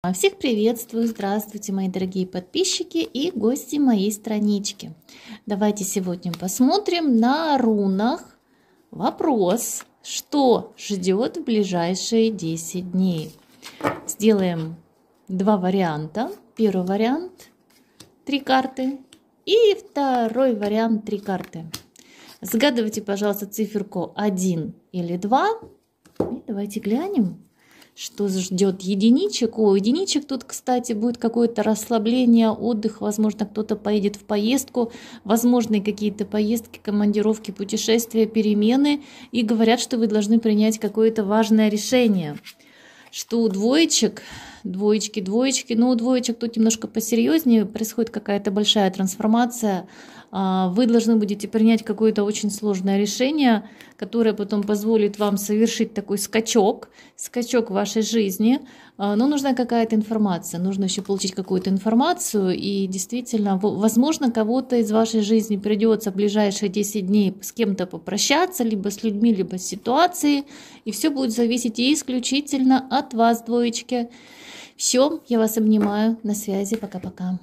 А, всех приветствую, здравствуйте, мои дорогие подписчики и гости моей странички. Давайте сегодня посмотрим на рунах вопрос, что ждет в ближайшие 10 дней. Сделаем два варианта. Первый вариант – три карты и второй вариант – три карты. Загадывайте, пожалуйста, циферку 1 или 2. И давайте глянем, что ждет единичек. У единичек тут, кстати, будет какое-то расслабление, отдых. Возможно, кто-то поедет в поездку. Возможны какие-то поездки, командировки, путешествия, перемены. И говорят, что вы должны принять какое-то важное решение. Что у двоечек двоечки, двоечки. ну у двоечек тут немножко посерьезнее, происходит какая-то большая трансформация. А, вы должны будете принять какое-то очень сложное решение, которое потом позволит вам совершить такой скачок, скачок в вашей жизни. А, но нужна какая-то информация, нужно еще получить какую-то информацию. И действительно, возможно, кого-то из вашей жизни придется в ближайшие 10 дней с кем-то попрощаться, либо с людьми, либо с ситуацией. И все будет зависеть исключительно от вас, двоечки. Все, я вас обнимаю. На связи. Пока-пока.